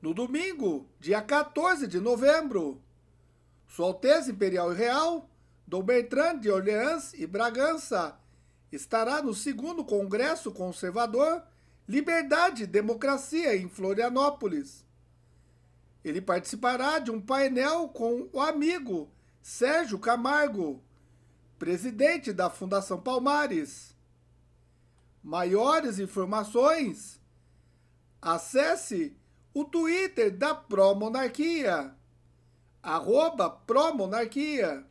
no domingo, dia 14 de novembro. Sua Alteza Imperial e Real, Dom Bertrand de Orleans e Bragança, estará no segundo Congresso Conservador Liberdade e Democracia em Florianópolis. Ele participará de um painel com o amigo Sérgio Camargo, presidente da Fundação Palmares. Maiores informações? Acesse o Twitter da Promonarquia, arroba Promonarquia.